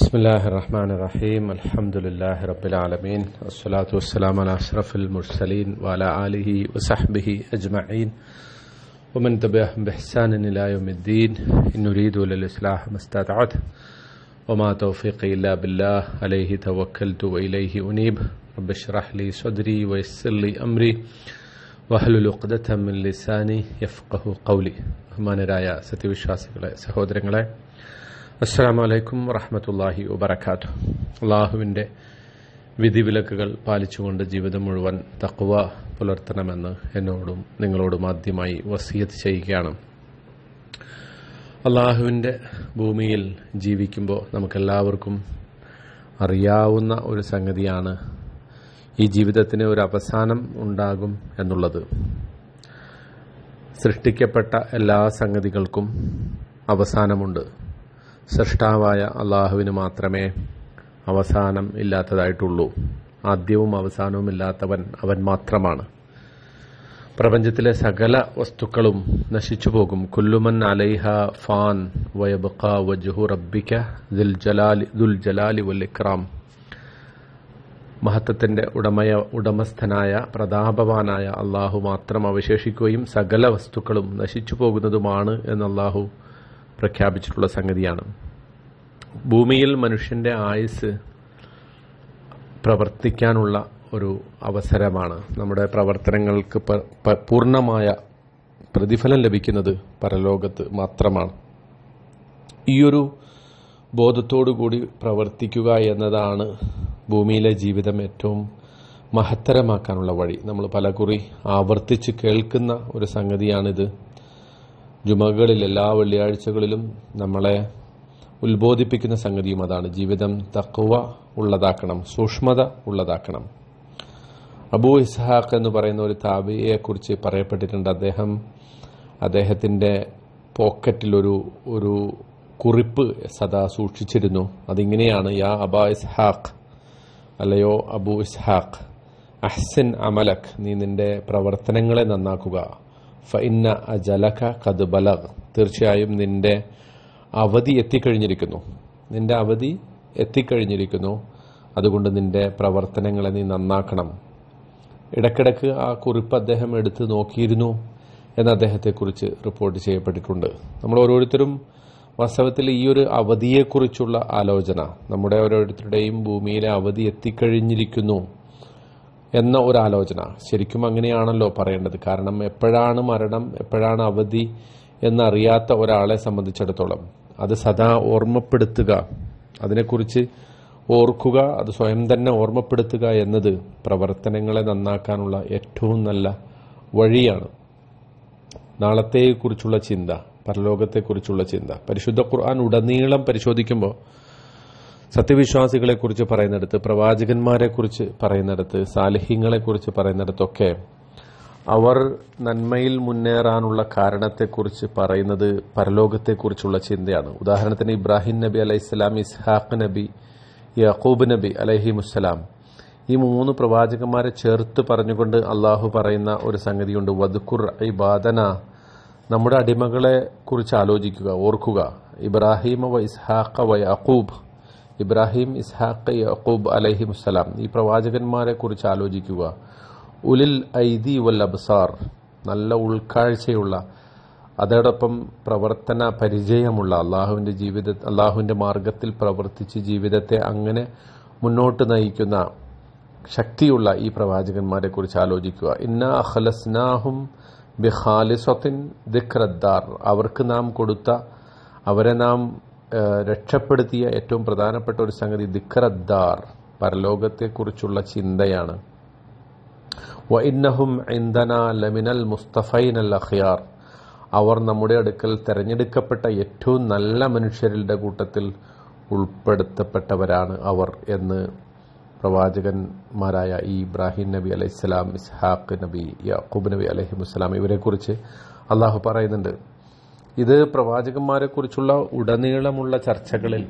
بسم الله الرحمن الرحيم الحمد لله رب العالمين والصلاة والسلام على أشرف المرسلين وعلى آله وصحبه أجمعين ومن تبعهم بإحسان إلى يوم الدين إن نريد للإصلاح ما استطعت وما توفيقي إلا بالله عليه توكلت وإليه أنيب رب اشرح لي صدري ويسر لي أمري واحلل عقدة من لساني يفقه قولي ബഹുമാനരായ സത്യവിശ്വാസികളെ സഹോദരങ്ങളെ അസ്സാമലൈക്കും വറഹമത്തല്ലാഹി വബർക്കാത്തു അള്ളാഹുവിൻ്റെ വിധിവിലക്കുകൾ പാലിച്ചുകൊണ്ട് ജീവിതം മുഴുവൻ തക്കുവ പുലർത്തണമെന്ന് എന്നോടും നിങ്ങളോടും ആദ്യമായി വസീയത്ത് ചെയ്യുകയാണ് അള്ളാഹുവിൻ്റെ ഭൂമിയിൽ ജീവിക്കുമ്പോൾ നമുക്കെല്ലാവർക്കും അറിയാവുന്ന ഒരു സംഗതിയാണ് ഈ ജീവിതത്തിന് ഒരു അവസാനം ഉണ്ടാകും എന്നുള്ളത് സൃഷ്ടിക്കപ്പെട്ട എല്ലാ സംഗതികൾക്കും അവസാനമുണ്ട് സൃഷ്ടാവായ അള്ളാഹുവിന് മാത്രമേ അവസാനം ഇല്ലാത്തതായിട്ടുള്ളൂ ആദ്യവും അവസാനവും ഇല്ലാത്തവൻ അവൻ മാത്രമാണ് പ്രപഞ്ചത്തിലെ സകല വസ്തുക്കളും നശിച്ചു പോകും കുല്ലുമൻ അലൈഹ ഫാൻ വയബുഖ വജുഹു റബ്ബിക്ക ദുൽ ജലാലി ദുൽ ജലാലി വൽ ഇക്രാം ഉടമയ ഉടമസ്ഥനായ പ്രതാപവാനായ അള്ളാഹു മാത്രം അവശേഷിക്കുകയും സകല വസ്തുക്കളും നശിച്ചു പോകുന്നതുമാണ് എന്ന് അള്ളാഹു പ്രഖ്യാപിച്ചിട്ടുള്ള സംഗതിയാണ് ഭൂമിയിൽ മനുഷ്യൻ്റെ ആയുസ് പ്രവർത്തിക്കാനുള്ള ഒരു അവസരമാണ് നമ്മുടെ പ്രവർത്തനങ്ങൾക്ക് പൂർണ്ണമായ പ്രതിഫലം ലഭിക്കുന്നത് പരലോകത്ത് മാത്രമാണ് ഈയൊരു കൂടി പ്രവർത്തിക്കുക എന്നതാണ് ഭൂമിയിലെ ജീവിതം ഏറ്റവും മഹത്തരമാക്കാനുള്ള വഴി നമ്മൾ പലകുറി ആവർത്തിച്ച് കേൾക്കുന്ന ഒരു സംഗതിയാണിത് ജുമകളിൽ എല്ലാ വെള്ളിയാഴ്ചകളിലും നമ്മളെ ഉത്ബോധിപ്പിക്കുന്ന സംഗതിയും അതാണ് ജീവിതം തക്കുവ ഉള്ളതാക്കണം സൂക്ഷ്മത ഉള്ളതാക്കണം അബൂ ഇസ്ഹാഖ് എന്ന് പറയുന്ന ഒരു കുറിച്ച് പറയപ്പെട്ടിട്ടുണ്ട് അദ്ദേഹം അദ്ദേഹത്തിൻ്റെ പോക്കറ്റിലൊരു ഒരു കുറിപ്പ് സദാ സൂക്ഷിച്ചിരുന്നു അതിങ്ങനെയാണ് യാ അബ ഇസ്ഹാഖ് അല്ലയോ അബൂ ഇസ്ഹാഖ് അഹ്സിൻ അമലക് നീ നിന്റെ പ്രവർത്തനങ്ങളെ നന്നാക്കുക ഫഇന്ന അജലക കത് ബലഗ് തീർച്ചയായും നിന്റെ അവധി എത്തിക്കഴിഞ്ഞിരിക്കുന്നു നിന്റെ അവധി എത്തിക്കഴിഞ്ഞിരിക്കുന്നു അതുകൊണ്ട് നിന്റെ പ്രവർത്തനങ്ങളെ നീ നന്നാക്കണം ഇടക്കിടക്ക് ആ കുറിപ്പ് അദ്ദേഹം എടുത്ത് നോക്കിയിരുന്നു എന്ന് അദ്ദേഹത്തെക്കുറിച്ച് റിപ്പോർട്ട് ചെയ്യപ്പെട്ടിട്ടുണ്ട് നമ്മൾ ഓരോരുത്തരും വാസ്തവത്തിൽ ഈ ഒരു അവധിയെക്കുറിച്ചുള്ള ആലോചന നമ്മുടെ ഓരോരുത്തരുടെയും ഭൂമിയിലെ അവധി എത്തിക്കഴിഞ്ഞിരിക്കുന്നു എന്ന ഒരു ആലോചന ശരിക്കും അങ്ങനെയാണല്ലോ പറയേണ്ടത് കാരണം എപ്പോഴാണ് മരണം എപ്പോഴാണ് അവധി എന്നറിയാത്ത ഒരാളെ സംബന്ധിച്ചിടത്തോളം അത് സദാ ഓർമ്മപ്പെടുത്തുക അതിനെക്കുറിച്ച് ഓർക്കുക അത് സ്വയം തന്നെ ഓർമ്മപ്പെടുത്തുക എന്നത് പ്രവർത്തനങ്ങളെ നന്നാക്കാനുള്ള ഏറ്റവും നല്ല വഴിയാണ് നാളത്തെക്കുറിച്ചുള്ള ചിന്ത പരലോകത്തെക്കുറിച്ചുള്ള ചിന്ത പരിശുദ്ധ ഖുർആൻ ഉടനീളം പരിശോധിക്കുമ്പോൾ സത്യവിശ്വാസികളെക്കുറിച്ച് പറയുന്നിടത്ത് പ്രവാചകന്മാരെക്കുറിച്ച് പറയുന്നിടത്ത് സാലഹ്യങ്ങളെക്കുറിച്ച് പറയുന്നിടത്തൊക്കെ അവർ നന്മയിൽ മുന്നേറാനുള്ള കാരണത്തെക്കുറിച്ച് പറയുന്നത് പരലോകത്തെക്കുറിച്ചുള്ള ചിന്തയാണ് ഉദാഹരണത്തിന് ഇബ്രാഹിം നബി അലൈഹി സ്വലാം ഇസ്ഹാഖ് നബി യഹൂബ് നബി അലഹി ഈ മൂന്ന് പ്രവാചകന്മാരെ ചേർത്ത് പറഞ്ഞുകൊണ്ട് അള്ളാഹു പറയുന്ന ഒരു സംഗതിയുണ്ട് വദുക്കുർ ഇബാദന നമ്മുടെ അടിമകളെ കുറിച്ച് ആലോചിക്കുക ഓർക്കുക ഇബ്രാഹിമ വ ഇസ്ഹാഖ വ യഹൂബ് ഇബ്രാഹിം ഇസ്ഹാഖ് അലൈഹി മുസ്സലാം ഈ പ്രവാചകന്മാരെ കുറിച്ച് ആലോചിക്കുക ഉലിൽ ഐദി വൽ അബ്സാർ നല്ല ഉൾക്കാഴ്ചയുള്ള അതോടൊപ്പം പ്രവർത്തന പരിചയമുള്ള അള്ളാഹുവിന്റെ ജീവിത അള്ളാഹുവിന്റെ മാർഗത്തിൽ പ്രവർത്തിച്ച് ജീവിതത്തെ അങ്ങനെ മുന്നോട്ട് നയിക്കുന്ന ശക്തിയുള്ള ഈ പ്രവാചകന്മാരെ കുറിച്ച് ആലോചിക്കുക ഇന്ന അഖലസ്നാഹും ബിഖാലിസ്വത്തിൻ ദിഖ്രദ്ദാർ അവർക്ക് നാം കൊടുത്ത അവരെ നാം രക്ഷപ്പെടുത്തിയ ഏറ്റവും പ്രധാനപ്പെട്ട ഒരു സംഗതി ദിഖറദ്ദാർ പരലോകത്തെക്കുറിച്ചുള്ള ചിന്തയാണ് വ ഇന്നഹും ലമിനൽ മുസ്തഫൈൻ അൽ അഖിയാർ അവർ നമ്മുടെ അടുക്കൽ തിരഞ്ഞെടുക്കപ്പെട്ട ഏറ്റവും നല്ല മനുഷ്യരുടെ കൂട്ടത്തിൽ ഉൾപ്പെടുത്തപ്പെട്ടവരാണ് അവർ എന്ന് പ്രവാചകന്മാരായ ഈ ഇബ്രാഹിം നബി അലൈഹിസ്സലാം ഇസ്ഹാഖ് നബി യാക്കൂബ് നബി അലഹിമുസ്ലാം ഇവരെക്കുറിച്ച് അള്ളാഹു പറയുന്നുണ്ട് ഇത് പ്രവാചകന്മാരെക്കുറിച്ചുള്ള ഉടനീളമുള്ള ചർച്ചകളിൽ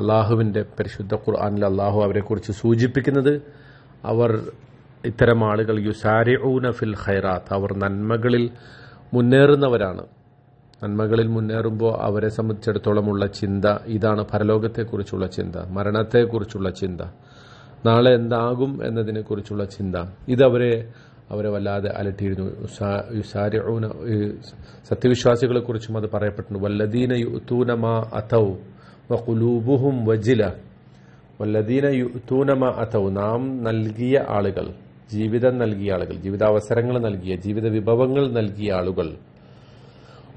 അള്ളാഹുവിന്റെ പരിശുദ്ധ ഖുർആാനിൽ അള്ളാഹു കുറിച്ച് സൂചിപ്പിക്കുന്നത് അവർ ഇത്തരം ആളുകൾ യുസാരിഊന ഫിൽ ഖൈറാത്ത് അവർ നന്മകളിൽ മുന്നേറുന്നവരാണ് നന്മകളിൽ മുന്നേറുമ്പോൾ അവരെ സംബന്ധിച്ചിടത്തോളമുള്ള ചിന്ത ഇതാണ് പരലോകത്തെക്കുറിച്ചുള്ള ചിന്ത മരണത്തെക്കുറിച്ചുള്ള ചിന്ത നാളെ എന്താകും എന്നതിനെക്കുറിച്ചുള്ള ചിന്ത ഇതവരെ അവരെ വല്ലാതെ അലട്ടിയിരുന്നു സത്യവിശ്വാസികളെ കുറിച്ചും അത് പറയപ്പെട്ടിട്ടുണ്ട് വല്ലദീന വജില വല്ലദീന യുത്തൂനമ നാം നൽകിയ ആളുകൾ ജീവിതം നൽകിയ ആളുകൾ ജീവിതാവസരങ്ങൾ നൽകിയ ജീവിത വിഭവങ്ങൾ നൽകിയ ആളുകൾ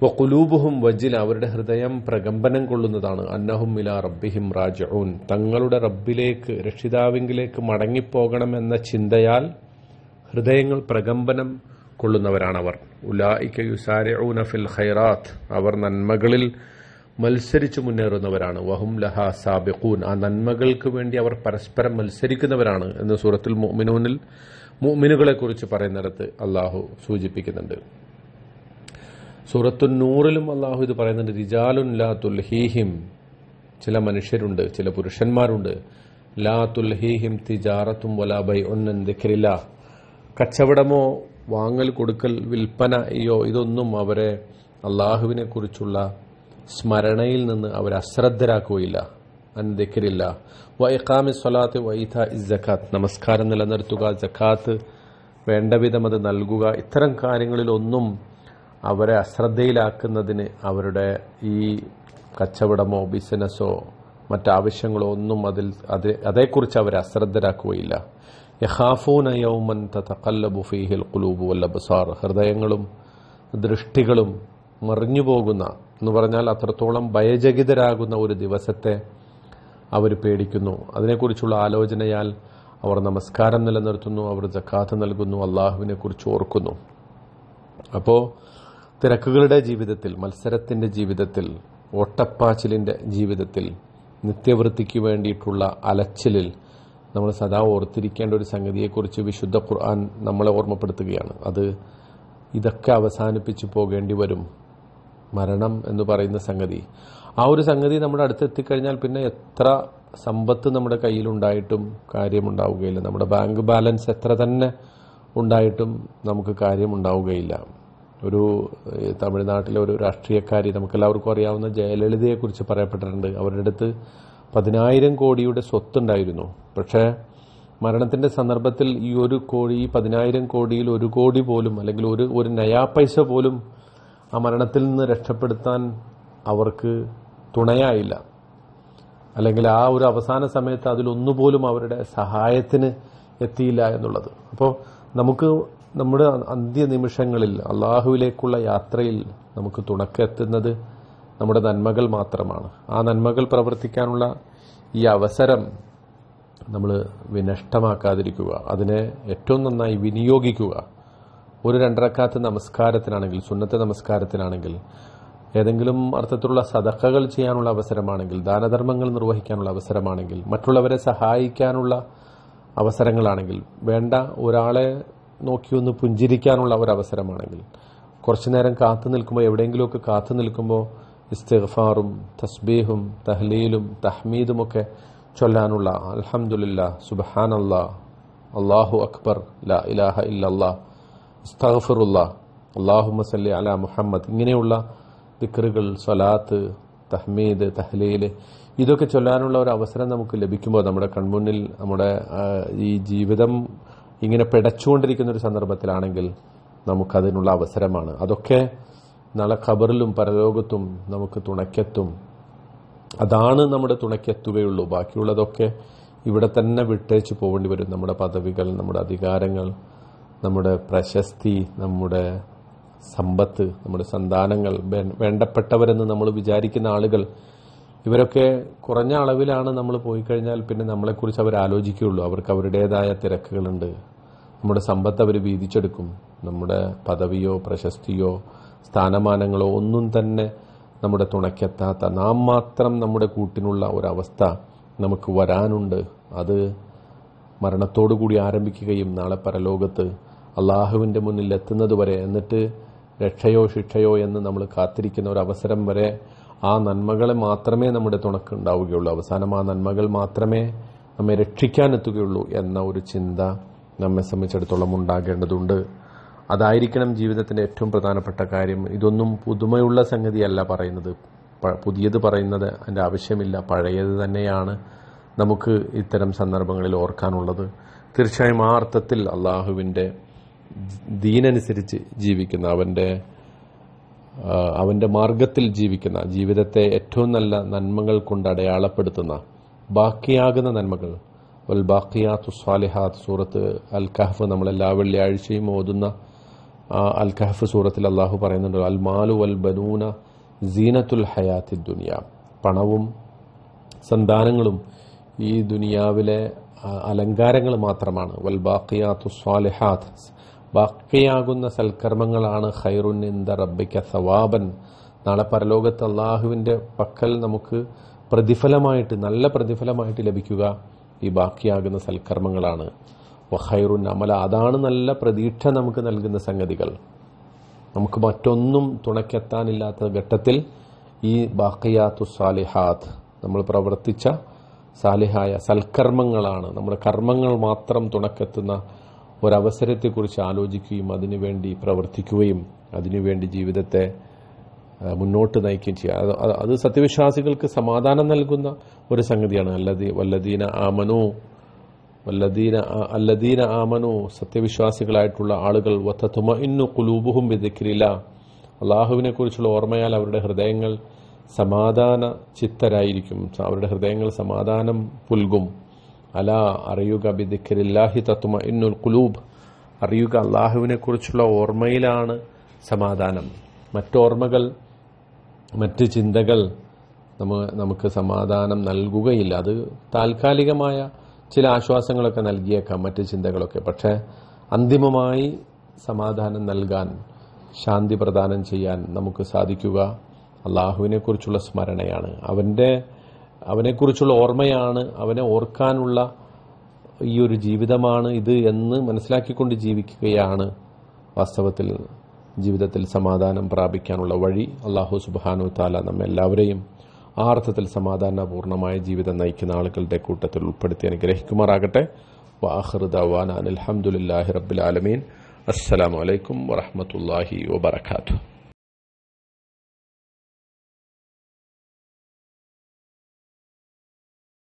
വക്കുലൂബുഹും വജില അവരുടെ ഹൃദയം പ്രകമ്പനം കൊള്ളുന്നതാണ് അന്നഹും ഇല റബ്ബിഹിം റാജഊൻ തങ്ങളുടെ റബ്ബിലേക്ക് രക്ഷിതാവിംഗിലേക്ക് മടങ്ങിപ്പോകണമെന്ന ചിന്തയാൽ ഹൃദയങ്ങൾ പ്രകമ്പനം കൊള്ളുന്നവരാണവർ ഉലായിക്ക യുസാരഊന ഫിൽ ഖൈറാത്ത് അവർ നന്മകളിൽ മത്സരിച്ചു മുന്നേറുന്നവരാണ് വഹും ലഹ സാബിഖൂൻ ആ നന്മകൾക്ക് വേണ്ടി അവർ പരസ്പരം മത്സരിക്കുന്നവരാണ് എന്ന് സൂറത്തുൽ മുഅ്മിനൂനിൽ മുഅ്മിനുകളെ കുറിച്ച് പറയുന്നിടത്ത് അള്ളാഹു സൂചിപ്പിക്കുന്നുണ്ട് സൂറത്തു നൂറിലും അള്ളാഹു ഇത് പറയുന്നുണ്ട് റിജാലുൻ ലാ തുൽഹീഹിം ചില മനുഷ്യരുണ്ട് ചില പുരുഷന്മാരുണ്ട് ലാ തുൽഹീഹിം തിജാറത്തും വലാ ഒന്നും ദിഖരില്ല കച്ചവടമോ വാങ്ങൽ കൊടുക്കൽ വിൽപ്പനയോ ഇതൊന്നും അവരെ അള്ളാഹുവിനെ കുറിച്ചുള്ള സ്മരണയിൽ നിന്ന് അവരെ അശ്രദ്ധരാക്കുകയില്ല അന്തിക്കരില്ല വൈഖാമി സ്വലാത്ത് വൈഥ ഇസ്സക്കാത്ത് നമസ്കാരം നിലനിർത്തുക ജക്കാത്ത് വേണ്ടവിധം അത് നൽകുക ഇത്തരം കാര്യങ്ങളിലൊന്നും അവരെ അശ്രദ്ധയിലാക്കുന്നതിന് അവരുടെ ഈ കച്ചവടമോ ബിസിനസ്സോ മറ്റാവശ്യങ്ങളോ ഒന്നും അതിൽ അതേക്കുറിച്ച് അവരെ അശ്രദ്ധരാക്കുകയില്ല യഹാഫൂന യൗമൻ തത്തക്കല്ലബു ഫീഹിൽ കുലൂബു വല്ല ബസാർ ഹൃദയങ്ങളും ദൃഷ്ടികളും മറിഞ്ഞു പോകുന്ന എന്ന് പറഞ്ഞാൽ അത്രത്തോളം ഭയചകിതരാകുന്ന ഒരു ദിവസത്തെ അവർ പേടിക്കുന്നു അതിനെക്കുറിച്ചുള്ള ആലോചനയാൽ അവർ നമസ്കാരം നിലനിർത്തുന്നു അവർ ജക്കാത്ത് നൽകുന്നു അള്ളാഹുവിനെ കുറിച്ച് ഓർക്കുന്നു അപ്പോൾ തിരക്കുകളുടെ ജീവിതത്തിൽ മത്സരത്തിൻ്റെ ജീവിതത്തിൽ ഓട്ടപ്പാച്ചിലിൻ്റെ ജീവിതത്തിൽ നിത്യവൃത്തിക്ക് വേണ്ടിയിട്ടുള്ള അലച്ചിലിൽ നമ്മൾ സദാ ഓർത്തിരിക്കേണ്ട ഒരു സംഗതിയെക്കുറിച്ച് വിശുദ്ധ ഖുർആൻ നമ്മളെ ഓർമ്മപ്പെടുത്തുകയാണ് അത് ഇതൊക്കെ അവസാനിപ്പിച്ചു പോകേണ്ടി വരും മരണം എന്ന് പറയുന്ന സംഗതി ആ ഒരു സംഗതി നമ്മുടെ അടുത്തെത്തിക്കഴിഞ്ഞാൽ പിന്നെ എത്ര സമ്പത്ത് നമ്മുടെ കയ്യിലുണ്ടായിട്ടും കാര്യമുണ്ടാവുകയില്ല നമ്മുടെ ബാങ്ക് ബാലൻസ് എത്ര തന്നെ ഉണ്ടായിട്ടും നമുക്ക് കാര്യമുണ്ടാവുകയില്ല ഒരു തമിഴ്നാട്ടിലെ ഒരു രാഷ്ട്രീയക്കാരി നമുക്കെല്ലാവർക്കും അറിയാവുന്ന ജയലളിതയെക്കുറിച്ച് പറയപ്പെട്ടിട്ടുണ്ട് അവരുടെ അടുത്ത് പതിനായിരം കോടിയുടെ സ്വത്തുണ്ടായിരുന്നു പക്ഷേ മരണത്തിന്റെ സന്ദർഭത്തിൽ ഈ ഒരു കോടി ഈ പതിനായിരം കോടിയിൽ ഒരു കോടി പോലും അല്ലെങ്കിൽ ഒരു ഒരു നയാ പൈസ പോലും ആ മരണത്തിൽ നിന്ന് രക്ഷപ്പെടുത്താൻ അവർക്ക് തുണയായില്ല അല്ലെങ്കിൽ ആ ഒരു അവസാന സമയത്ത് അതിലൊന്നുപോലും അവരുടെ സഹായത്തിന് എത്തിയില്ല എന്നുള്ളത് അപ്പോൾ നമുക്ക് നമ്മുടെ അന്ത്യ നിമിഷങ്ങളിൽ അള്ളാഹുവിലേക്കുള്ള യാത്രയിൽ നമുക്ക് തുണക്കെത്തുന്നത് നമ്മുടെ നന്മകൾ മാത്രമാണ് ആ നന്മകൾ പ്രവർത്തിക്കാനുള്ള ഈ അവസരം നമ്മൾ വിനഷ്ടമാക്കാതിരിക്കുക അതിനെ ഏറ്റവും നന്നായി വിനിയോഗിക്കുക ഒരു രണ്ടരക്കാത്ത നമസ്കാരത്തിനാണെങ്കിൽ സുന്നത്തെ നമസ്കാരത്തിനാണെങ്കിൽ ഏതെങ്കിലും അർത്ഥത്തിലുള്ള സദക്കകൾ ചെയ്യാനുള്ള അവസരമാണെങ്കിൽ ദാനധർമ്മങ്ങൾ നിർവഹിക്കാനുള്ള അവസരമാണെങ്കിൽ മറ്റുള്ളവരെ സഹായിക്കാനുള്ള അവസരങ്ങളാണെങ്കിൽ വേണ്ട ഒരാളെ നോക്കിയൊന്ന് പുഞ്ചിരിക്കാനുള്ള ഒരു അവസരമാണെങ്കിൽ കുറച്ചു നേരം കാത്തു നിൽക്കുമ്പോൾ എവിടെയെങ്കിലുമൊക്കെ കാത്തു നിൽക്കുമ്പോൾ ഇസ്തിഗ്ഫാറും തസ്ബീഹും തഹ്ലീലും തഹ്മീദും ഒക്കെ ചൊല്ലാനുള്ള അൽഹമുല്ല സുബഹാനല്ലാ അള്ളാഹു അക്ബർ ലാ ഇലാഹ ഇല്ലല്ലാ ഇസ്തഗ്ഫിറുല്ല അള്ളാഹു മസല്ലി അല മുഹമ്മദ് ഇങ്ങനെയുള്ള ദിക്റുകൾ സ്വലാത്ത് തഹ്മീദ് തഹ്ലീൽ ഇതൊക്കെ ചൊല്ലാനുള്ള ഒരു അവസരം നമുക്ക് ലഭിക്കുമ്പോൾ നമ്മുടെ കൺമുന്നിൽ നമ്മുടെ ഈ ജീവിതം ഇങ്ങനെ പിടച്ചുകൊണ്ടിരിക്കുന്ന ഒരു സന്ദർഭത്തിലാണെങ്കിൽ നമുക്കതിനുള്ള അവസരമാണ് അതൊക്കെ നാളെ ഖബറിലും പരലോകത്തും നമുക്ക് തുണയ്ക്കെത്തും അതാണ് നമ്മുടെ തുണയ്ക്കെത്തുകയുള്ളൂ ബാക്കിയുള്ളതൊക്കെ ഇവിടെ തന്നെ വിട്ടേച്ച് പോകേണ്ടി വരും നമ്മുടെ പദവികൾ നമ്മുടെ അധികാരങ്ങൾ നമ്മുടെ പ്രശസ്തി നമ്മുടെ സമ്പത്ത് നമ്മുടെ സന്താനങ്ങൾ വേണ്ടപ്പെട്ടവരെന്ന് നമ്മൾ വിചാരിക്കുന്ന ആളുകൾ ഇവരൊക്കെ കുറഞ്ഞ അളവിലാണ് നമ്മൾ പോയി കഴിഞ്ഞാൽ പിന്നെ നമ്മളെക്കുറിച്ച് അവർ ആലോചിക്കുകയുള്ളൂ അവർക്ക് അവരുടേതായ തിരക്കുകളുണ്ട് നമ്മുടെ സമ്പത്ത് അവർ വീതിച്ചെടുക്കും നമ്മുടെ പദവിയോ പ്രശസ്തിയോ സ്ഥാനമാനങ്ങളോ ഒന്നും തന്നെ നമ്മുടെ തുണയ്ക്കെത്താത്ത നാം മാത്രം നമ്മുടെ കൂട്ടിനുള്ള ഒരവസ്ഥ നമുക്ക് വരാനുണ്ട് അത് മരണത്തോടു കൂടി ആരംഭിക്കുകയും നാളെ പരലോകത്ത് അള്ളാഹുവിൻ്റെ മുന്നിൽ എത്തുന്നത് വരെ എന്നിട്ട് രക്ഷയോ ശിക്ഷയോ എന്ന് നമ്മൾ കാത്തിരിക്കുന്ന ഒരു അവസരം വരെ ആ നന്മകളെ മാത്രമേ നമ്മുടെ തുണക്കുണ്ടാവുകയുള്ളൂ അവസാനം ആ നന്മകൾ മാത്രമേ നമ്മെ രക്ഷിക്കാൻ എത്തുകയുള്ളൂ എന്ന ഒരു ചിന്ത നമ്മെ സംബന്ധിച്ചിടത്തോളം ഉണ്ടാകേണ്ടതുണ്ട് അതായിരിക്കണം ജീവിതത്തിൻ്റെ ഏറ്റവും പ്രധാനപ്പെട്ട കാര്യം ഇതൊന്നും പുതുമയുള്ള സംഗതിയല്ല പറയുന്നത് പുതിയത് പറയുന്നത് അതിൻ്റെ ആവശ്യമില്ല പഴയത് തന്നെയാണ് നമുക്ക് ഇത്തരം സന്ദർഭങ്ങളിൽ ഓർക്കാനുള്ളത് തീർച്ചയായും ആ അർത്ഥത്തിൽ അള്ളാഹുവിൻ്റെ ദീനനുസരിച്ച് ജീവിക്കുന്ന അവൻ്റെ അവൻ്റെ മാർഗത്തിൽ ജീവിക്കുന്ന ജീവിതത്തെ ഏറ്റവും നല്ല നന്മകൾ കൊണ്ട് അടയാളപ്പെടുത്തുന്ന ബാക്കിയാകുന്ന നന്മകൾ വൽ ബാക്കിയാത്ത് സ്വാലിഹാത്ത് സൂറത്ത് അൽ കഹഫ് നമ്മളെല്ലാ വെള്ളിയാഴ്ചയും ഓതുന്ന അൽ കഹഫ് സൂറത്തിൽ അള്ളാഹു പറയുന്നുണ്ട് അൽ മാലു വൽ ബനൂന സീനത്തുൽ ഹയാത്തി ദുനിയ പണവും സന്താനങ്ങളും ഈ ദുനിയാവിലെ അലങ്കാരങ്ങൾ മാത്രമാണ് വൽ ബാക്കിയാത്തു സ്വാലിഹാത്ത് ബാക്കിയാകുന്ന സൽക്കർമ്മങ്ങളാണ് ഖൈറുൻ ഇന്ദ റബ്ബിക്ക സവാബൻ നാളെ പരലോകത്ത് അള്ളാഹുവിൻ്റെ പക്കൽ നമുക്ക് പ്രതിഫലമായിട്ട് നല്ല പ്രതിഫലമായിട്ട് ലഭിക്കുക ഈ ബാക്കിയാകുന്ന സൽക്കർമ്മങ്ങളാണ് വഹൈറുൻ അമല അതാണ് നല്ല പ്രതീക്ഷ നമുക്ക് നൽകുന്ന സംഗതികൾ നമുക്ക് മറ്റൊന്നും തുണയ്ക്കെത്താനില്ലാത്ത ഘട്ടത്തിൽ ഈ ബാക്കിയാത്തു സാലിഹാത്ത് നമ്മൾ പ്രവർത്തിച്ച സാലിഹായ സൽക്കർമ്മങ്ങളാണ് നമ്മുടെ കർമ്മങ്ങൾ മാത്രം തുണക്കെത്തുന്ന ഒരവസരത്തെക്കുറിച്ച് ആലോചിക്കുകയും അതിനുവേണ്ടി പ്രവർത്തിക്കുകയും അതിനുവേണ്ടി ജീവിതത്തെ മുന്നോട്ട് നയിക്കുകയും ചെയ്യുക അത് സത്യവിശ്വാസികൾക്ക് സമാധാനം നൽകുന്ന ഒരു സംഗതിയാണ് അല്ലതീ വല്ലദീന ആമനു വല്ലദീന അല്ലദീന ആമനു സത്യവിശ്വാസികളായിട്ടുള്ള ആളുകൾ വത്തത്തുമ ഇന്നു കുലൂബുഹും വിധിക്കില്ല അള്ളാഹുവിനെ കുറിച്ചുള്ള ഓർമ്മയാൽ അവരുടെ ഹൃദയങ്ങൾ സമാധാന ചിത്തരായിരിക്കും അവരുടെ ഹൃദയങ്ങൾ സമാധാനം പുൽകും അല അറിയുക ബിദിക്കരില്ലാഹി തത്തുമ ഇന്നുൽ കുലൂബ് അറിയുക അള്ളാഹുവിനെ കുറിച്ചുള്ള ഓർമ്മയിലാണ് സമാധാനം മറ്റോർമ്മകൾ മറ്റ് ചിന്തകൾ നമുക്ക് സമാധാനം നൽകുകയില്ല അത് താൽക്കാലികമായ ചില ആശ്വാസങ്ങളൊക്കെ നൽകിയേക്കാം മറ്റ് ചിന്തകളൊക്കെ പക്ഷേ അന്തിമമായി സമാധാനം നൽകാൻ ശാന്തി പ്രദാനം ചെയ്യാൻ നമുക്ക് സാധിക്കുക അള്ളാഹുവിനെക്കുറിച്ചുള്ള സ്മരണയാണ് അവൻ്റെ അവനെക്കുറിച്ചുള്ള ഓർമ്മയാണ് അവനെ ഓർക്കാനുള്ള ഈ ഒരു ജീവിതമാണ് ഇത് എന്ന് മനസ്സിലാക്കിക്കൊണ്ട് ജീവിക്കുകയാണ് വാസ്തവത്തിൽ ജീവിതത്തിൽ സമാധാനം പ്രാപിക്കാനുള്ള വഴി അള്ളാഹു സുബാനു താല നമ്മെല്ലാവരെയും ആ അർത്ഥത്തിൽ സമാധാനപൂർണ്ണമായ ജീവിതം നയിക്കുന്ന ആളുകളുടെ കൂട്ടത്തിൽ ഉൾപ്പെടുത്തി അനുഗ്രഹിക്കുമാറാകട്ടെ വാഹൃദാൻ അലഹമുല്ലാഹി റബ്ബുലാലമീൻ അസ്സലാമലൈക്കും വറഹമത്തല്ലാഹി വബർക്കാത്തു